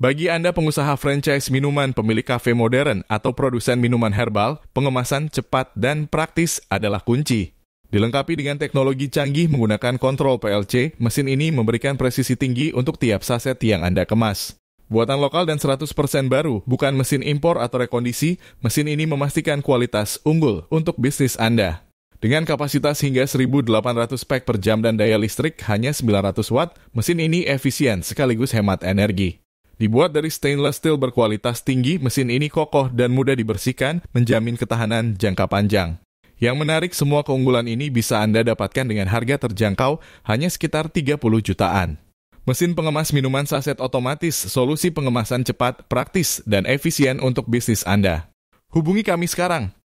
Bagi Anda pengusaha franchise minuman pemilik kafe modern atau produsen minuman herbal, pengemasan cepat dan praktis adalah kunci. Dilengkapi dengan teknologi canggih menggunakan kontrol PLC, mesin ini memberikan presisi tinggi untuk tiap saset yang Anda kemas. Buatan lokal dan 100% baru, bukan mesin impor atau rekondisi, mesin ini memastikan kualitas unggul untuk bisnis Anda. Dengan kapasitas hingga 1.800 pack per jam dan daya listrik hanya 900 watt, mesin ini efisien sekaligus hemat energi. Dibuat dari stainless steel berkualitas tinggi, mesin ini kokoh dan mudah dibersihkan, menjamin ketahanan jangka panjang. Yang menarik, semua keunggulan ini bisa Anda dapatkan dengan harga terjangkau hanya sekitar 30 jutaan. Mesin pengemas minuman saset otomatis, solusi pengemasan cepat, praktis, dan efisien untuk bisnis Anda. Hubungi kami sekarang